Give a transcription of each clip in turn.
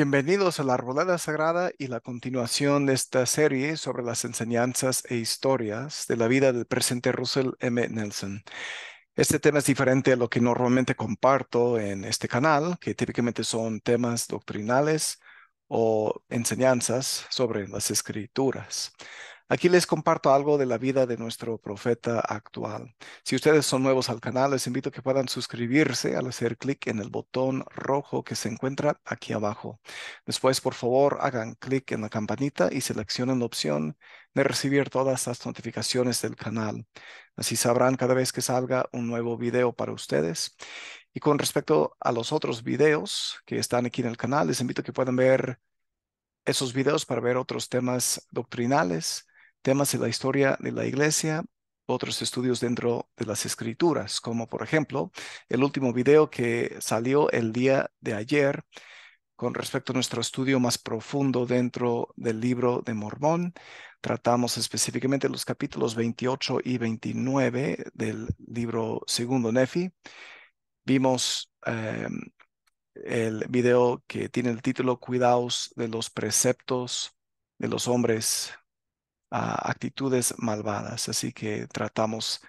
Bienvenidos a la Arboleda Sagrada y la continuación de esta serie sobre las enseñanzas e historias de la vida del presente Russell M. Nelson. Este tema es diferente a lo que normalmente comparto en este canal, que típicamente son temas doctrinales o enseñanzas sobre las escrituras. Aquí les comparto algo de la vida de nuestro profeta actual. Si ustedes son nuevos al canal, les invito a que puedan suscribirse al hacer clic en el botón rojo que se encuentra aquí abajo. Después, por favor, hagan clic en la campanita y seleccionen la opción de recibir todas las notificaciones del canal. Así sabrán cada vez que salga un nuevo video para ustedes. Y con respecto a los otros videos que están aquí en el canal, les invito a que puedan ver esos videos para ver otros temas doctrinales temas de la historia de la iglesia, otros estudios dentro de las escrituras, como por ejemplo el último video que salió el día de ayer con respecto a nuestro estudio más profundo dentro del libro de Mormón. Tratamos específicamente los capítulos 28 y 29 del libro segundo Nefi. Vimos em, el video que tiene el título Cuidaos de los preceptos de los hombres actitudes malvadas. Así que tratamos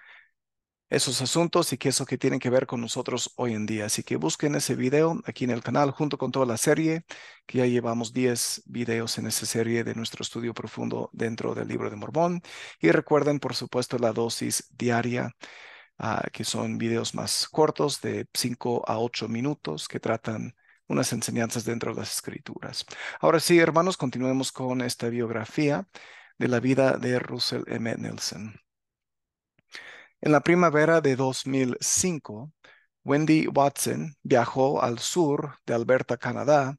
esos asuntos y que eso que tienen que ver con nosotros hoy en día. Así que busquen ese video aquí en el canal junto con toda la serie, que ya llevamos 10 videos en esa serie de nuestro estudio profundo dentro del libro de Mormón. Y recuerden, por supuesto, la dosis diaria, ah, que son videos más cortos de 5 a 8 minutos que tratan unas enseñanzas dentro de las escrituras. Ahora sí, hermanos, continuemos con esta biografía de la vida de Russell M. Nelson. En la primavera de 2005, Wendy Watson viajó al sur de Alberta, Canadá,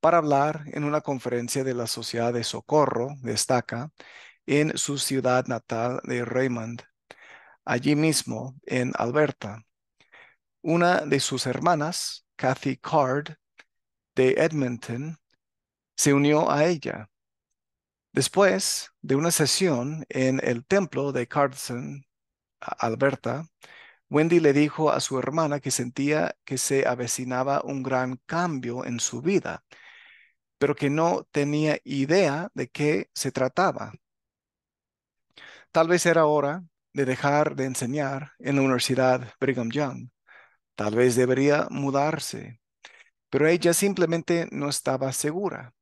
para hablar en una conferencia de la Sociedad de Socorro de en su ciudad natal de Raymond, allí mismo en Alberta. Una de sus hermanas, Kathy Card, de Edmonton, se unió a ella Después de una sesión en el templo de Carlson, Alberta, Wendy le dijo a su hermana que sentía que se avecinaba un gran cambio en su vida, pero que no tenía idea de qué se trataba. Tal vez era hora de dejar de enseñar en la Universidad Brigham Young. Tal vez debería mudarse, pero ella simplemente no estaba segura.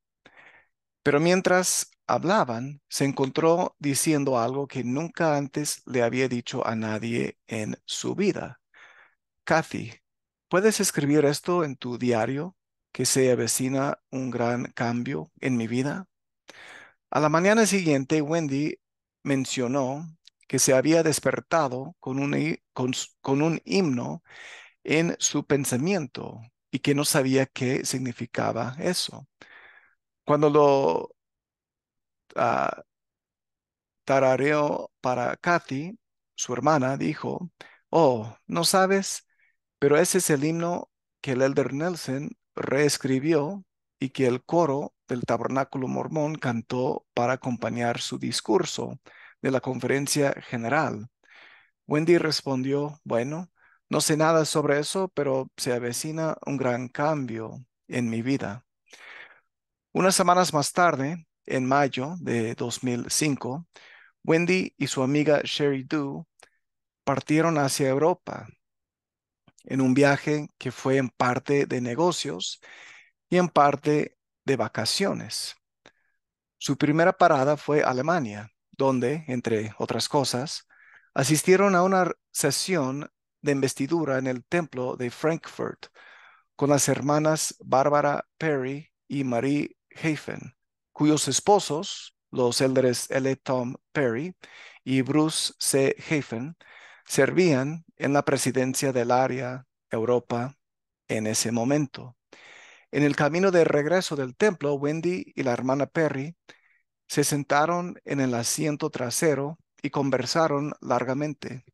Pero mientras hablaban, se encontró diciendo algo que nunca antes le había dicho a nadie en su vida. Kathy, ¿puedes escribir esto en tu diario? Que se avecina un gran cambio en mi vida. A la mañana siguiente, Wendy mencionó que se había despertado con un, con un himno en su pensamiento y que no sabía qué significaba eso. Cuando lo Ah, tarareo para Kathy, su hermana, dijo, oh, ¿no sabes? Pero ese es el himno que el elder Nelson reescribió y que el coro del tabernáculo mormón cantó para acompañar su discurso de la conferencia general. Wendy respondió, bueno, no sé nada sobre eso, pero se avecina un gran cambio en mi vida. Unas semanas más tarde, en mayo de 2005, Wendy y su amiga Sherry Du partieron hacia Europa en un viaje que fue en parte de negocios y en parte de vacaciones. Su primera parada fue Alemania, donde, entre otras cosas, asistieron a una sesión de investidura en el templo de Frankfurt con las hermanas Barbara Perry y Marie Hafen, cuyos esposos, los elderes L. Tom Perry y Bruce C. Hafen, servían en la presidencia del área Europa en ese momento. En el camino de regreso del templo, Wendy y la hermana Perry se sentaron en el asiento trasero y conversaron largamente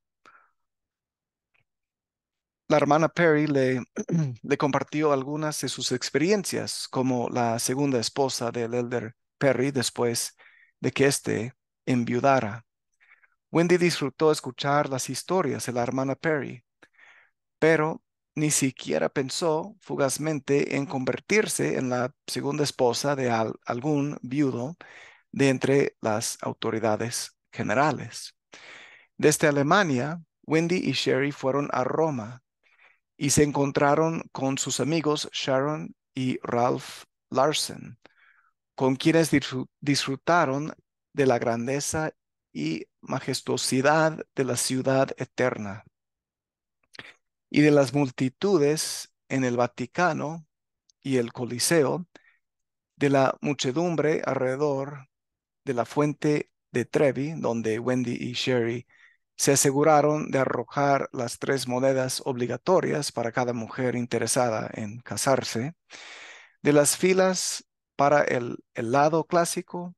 la hermana Perry le, compartió algunas de sus experiencias como la segunda esposa del elder Perry después de que éste enviudara. Wendy disfrutó escuchar las historias de la hermana Perry, pero ni siquiera pensó fugazmente en convertirse en la segunda esposa de algún viudo de entre las autoridades generales. Desde Alemania, Wendy y Sherry fueron a Roma y se encontraron con sus amigos Sharon y Ralph Larson, con quienes disfrutaron de la grandeza y majestuosidad de la ciudad eterna y de las multitudes en el Vaticano y el Coliseo, de la muchedumbre alrededor de la fuente de Trevi, donde Wendy y Sherry se aseguraron de arrojar las tres monedas obligatorias para cada mujer interesada en casarse de las filas para el lado clásico.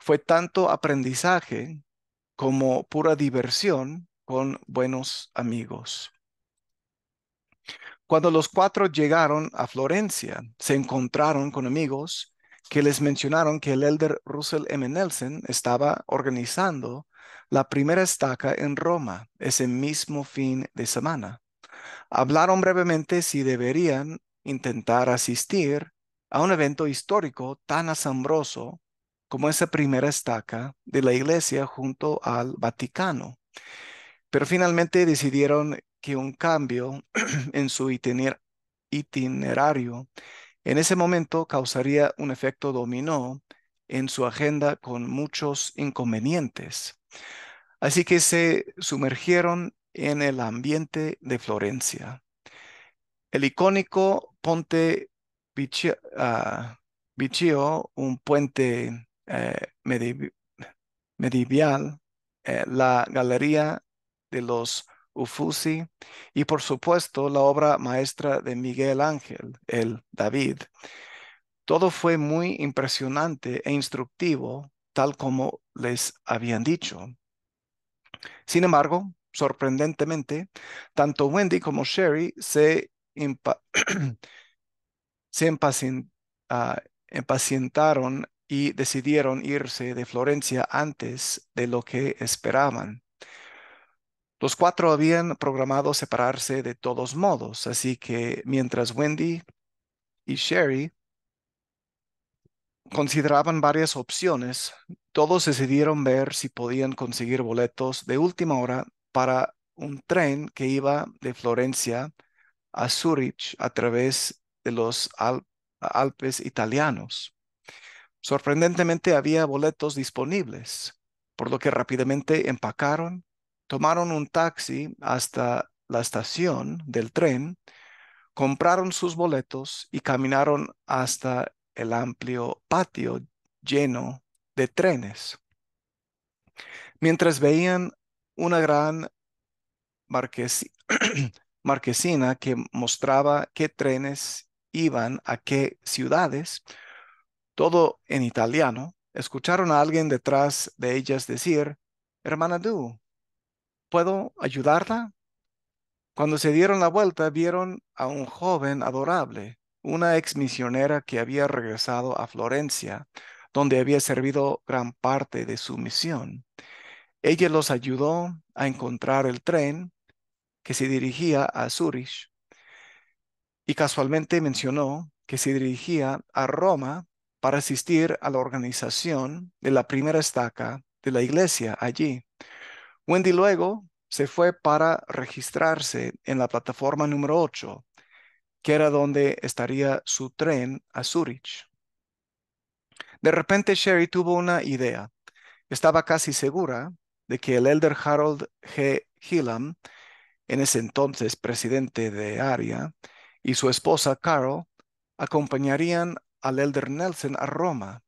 Fue tanto aprendizaje como pura diversión con buenos amigos. Cuando los cuatro llegaron a Florencia, se encontraron con amigos que les mencionaron que el elder Russell M. Nelson estaba organizando la primera estaca en Roma ese mismo fin de semana. Hablaron brevemente si deberían intentar asistir a un evento histórico tan asombroso como esa primera estaca de la iglesia junto al Vaticano. Pero finalmente decidieron que un cambio en su itinerario en ese momento causaría un efecto dominó en su agenda con muchos inconvenientes. Así que se sumergieron en el ambiente de Florencia. El icónico Ponte Vicio, ah, un puente eh, medievial, medieval, eh, la Galería de los Uffizi y por supuesto la obra maestra de Miguel Ángel, el David, todo fue muy impresionante e instructivo, tal como les habían dicho. Sin embargo, sorprendentemente, tanto Wendy como Sherry se, impacientaron ah, y decidieron irse de Florencia antes de lo que esperaban. Los cuatro habían programado separarse de todos modos, así que mientras Wendy y Sherry consideraban varias opciones, todos decidieron ver si podían conseguir boletos de última hora para un tren que iba de Florencia a Zurich a través de los Alpes italianos. Sorprendentemente había boletos disponibles, por lo que rápidamente empacaron, tomaron un taxi hasta la estación del tren, compraron sus boletos y caminaron hasta el amplio patio lleno de trenes. Mientras veían una gran marquesina que mostraba qué trenes iban a qué ciudades, todo en italiano, escucharon a alguien detrás de ellas decir, hermana Du, ¿puedo ayudarla? Cuando se dieron la vuelta, vieron a un joven adorable, una ex misionera que había regresado a Florencia, donde había servido gran parte de su misión. Ella los ayudó a encontrar el tren que se dirigía a Zurich y casualmente mencionó que se dirigía a Roma para asistir a la organización de la primera estaca de la iglesia allí. Wendy luego se fue para registrarse en la plataforma número 8 era donde estaría su tren a Zurich. De repente Sherry tuvo una idea. Estaba casi segura de que el elder Harold G. Hillam, en ese entonces presidente de Aria, y su esposa Carol acompañarían al elder Nelson a Roma.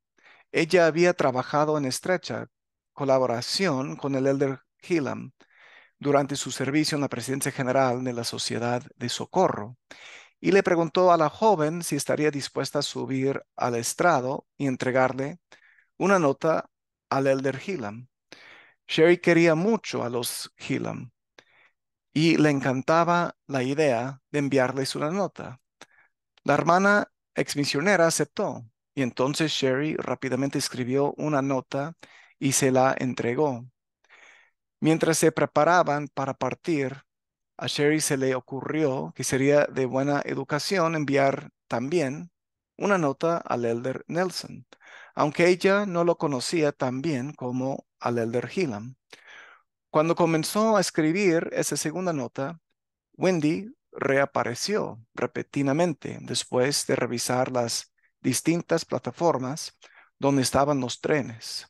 Ella había trabajado en estrecha colaboración con el elder Hillam durante su servicio en la presidencia general de la Sociedad de Socorro y le preguntó a la joven si estaría dispuesta a subir al estrado y entregarle una nota al elder Hillam. Sherry quería mucho a los Hillam y le encantaba la idea de enviarles una nota. La hermana exmisionera aceptó y entonces Sherry rápidamente escribió una nota y se la entregó. Mientras se preparaban para partir, a Sherry se le ocurrió que sería de buena educación enviar también una nota al elder Nelson, aunque ella no lo conocía tan bien como al elder Hillam. Cuando comenzó a escribir esa segunda nota, Wendy reapareció repetidamente después de revisar las distintas plataformas donde estaban los trenes.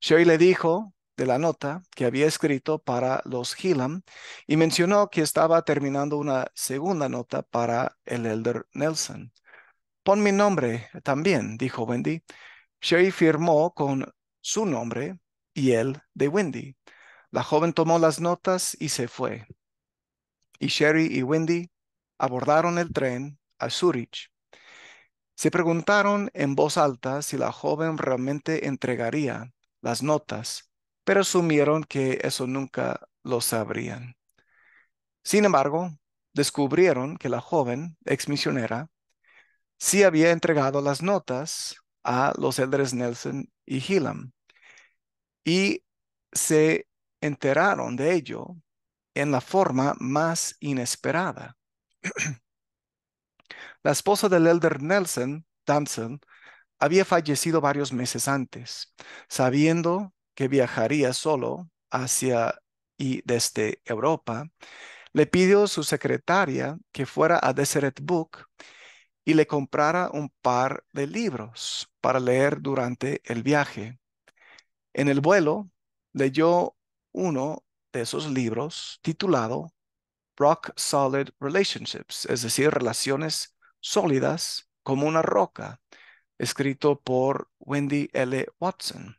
Sherry le dijo de la nota que había escrito para los Hillam, y mencionó que estaba terminando una segunda nota para el elder Nelson. Pon mi nombre también, dijo Wendy. Sherry firmó con su nombre y el de Wendy. La joven tomó las notas y se fue. Y Sherry y Wendy abordaron el tren a Zurich. Se preguntaron en voz alta si la joven realmente entregaría las notas pero asumieron que eso nunca lo sabrían. Sin embargo, descubrieron que la joven ex-misionera sí había entregado las notas a los elders Nelson y Hillam y se enteraron de ello en la forma más inesperada. la esposa del elder Nelson, Thompson había fallecido varios meses antes. Sabiendo que viajaría solo hacia y desde Europa, le pidió a su secretaria que fuera a Deseret Book y le comprara un par de libros para leer durante el viaje. En el vuelo leyó uno de esos libros titulado Rock Solid Relationships, es decir, relaciones sólidas como una roca, escrito por Wendy L. Watson.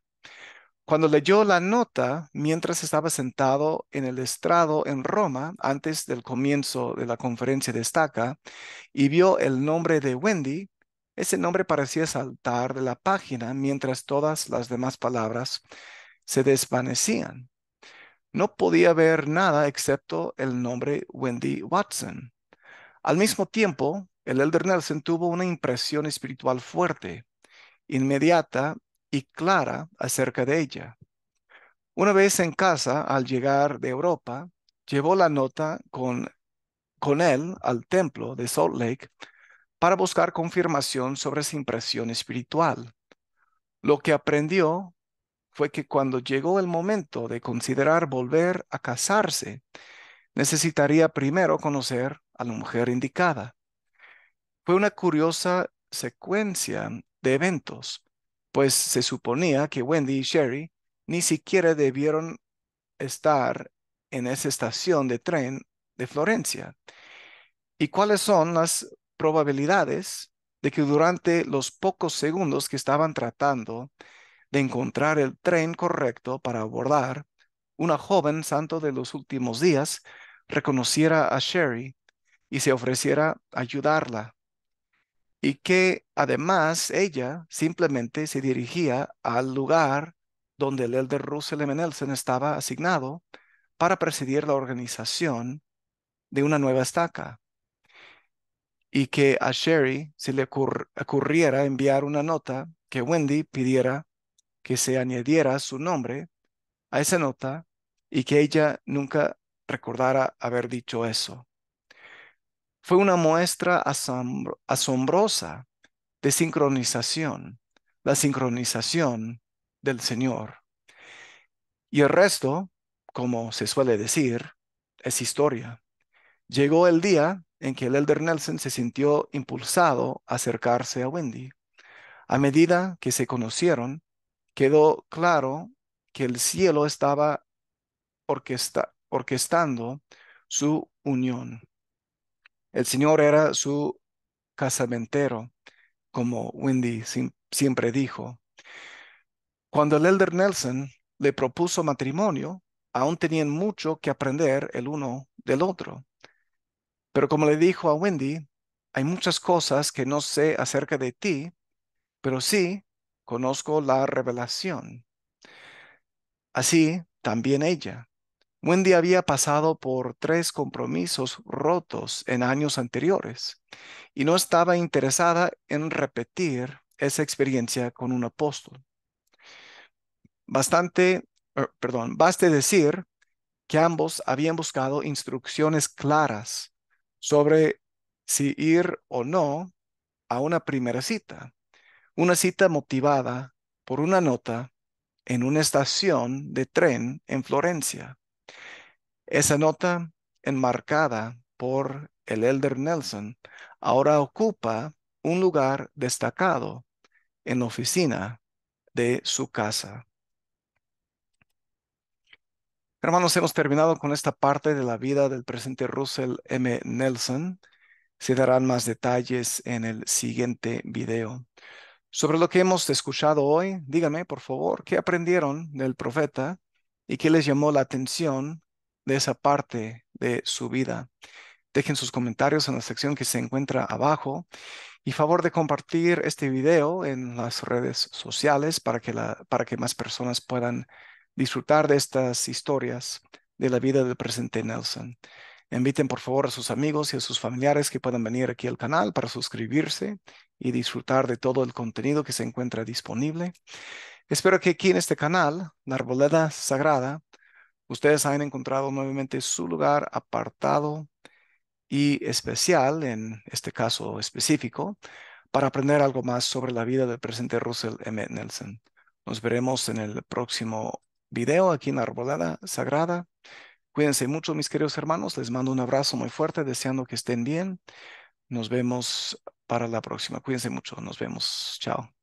Cuando leyó la nota mientras estaba sentado en el estrado en Roma antes del comienzo de la conferencia de Estaca y vio el nombre de Wendy, ese nombre parecía saltar de la página mientras todas las demás palabras se desvanecían. No podía ver nada excepto el nombre Wendy Watson. Al mismo tiempo, el Elder Nelson tuvo una impresión espiritual fuerte, inmediata y clara acerca de ella. Una vez en casa, al llegar de Europa, llevó la nota con, con él al templo de Salt Lake para buscar confirmación sobre su impresión espiritual. Lo que aprendió fue que cuando llegó el momento de considerar volver a casarse, necesitaría primero conocer a la mujer indicada. Fue una curiosa secuencia de eventos pues se suponía que Wendy y Sherry ni siquiera debieron estar en esa estación de tren de Florencia. ¿Y cuáles son las probabilidades de que durante los pocos segundos que estaban tratando de encontrar el tren correcto para abordar, una joven santo de los últimos días reconociera a Sherry y se ofreciera ayudarla y que además ella simplemente se dirigía al lugar donde el elder Russell M. Nelson estaba asignado para presidir la organización de una nueva estaca y que a Sherry se le ocurriera enviar una nota que Wendy pidiera que se añadiera su nombre a esa nota y que ella nunca recordara haber dicho eso fue una muestra asombrosa de sincronización, la sincronización del Señor. Y el resto, como se suele decir, es historia. Llegó el día en que el Elder Nelson se sintió impulsado a acercarse a Wendy. A medida que se conocieron, quedó claro que el cielo estaba orquestando su unión. El Señor era su casamentero, como Wendy siempre dijo. Cuando el elder Nelson le propuso matrimonio, aún tenían mucho que aprender el uno del otro. Pero como le dijo a Wendy, hay muchas cosas que no sé acerca de ti, pero sí conozco la revelación. Así también ella. Wendy había pasado por tres compromisos rotos en años anteriores y no estaba interesada en repetir esa experiencia con un apóstol. Bastante, er, perdón, baste decir que ambos habían buscado instrucciones claras sobre si ir o no a una primera cita, una cita motivada por una nota en una estación de tren en Florencia. Esa nota, enmarcada por el Elder Nelson, ahora ocupa un lugar destacado en la oficina de su casa. Hermanos, hemos terminado con esta parte de la vida del presente Russell M. Nelson. Se darán más detalles en el siguiente video. Sobre lo que hemos escuchado hoy, dígame, por favor, ¿qué aprendieron del profeta y qué les llamó la atención de esa parte de su vida. Dejen sus comentarios en la sección que se encuentra abajo y favor de compartir este video en las redes sociales para que, la, para que más personas puedan disfrutar de estas historias de la vida del presente Nelson. Inviten por favor a sus amigos y a sus familiares que puedan venir aquí al canal para suscribirse y disfrutar de todo el contenido que se encuentra disponible. Espero que aquí en este canal, la Arboleda Sagrada, ustedes hayan encontrado nuevamente su lugar apartado y especial, en este caso específico, para aprender algo más sobre la vida del presente Russell M. Nelson. Nos veremos en el próximo video aquí en la Arboleda Sagrada. Cuídense mucho, mis queridos hermanos. Les mando un abrazo muy fuerte, deseando que estén bien. Nos vemos para la próxima. Cuídense mucho. Nos vemos. Chao.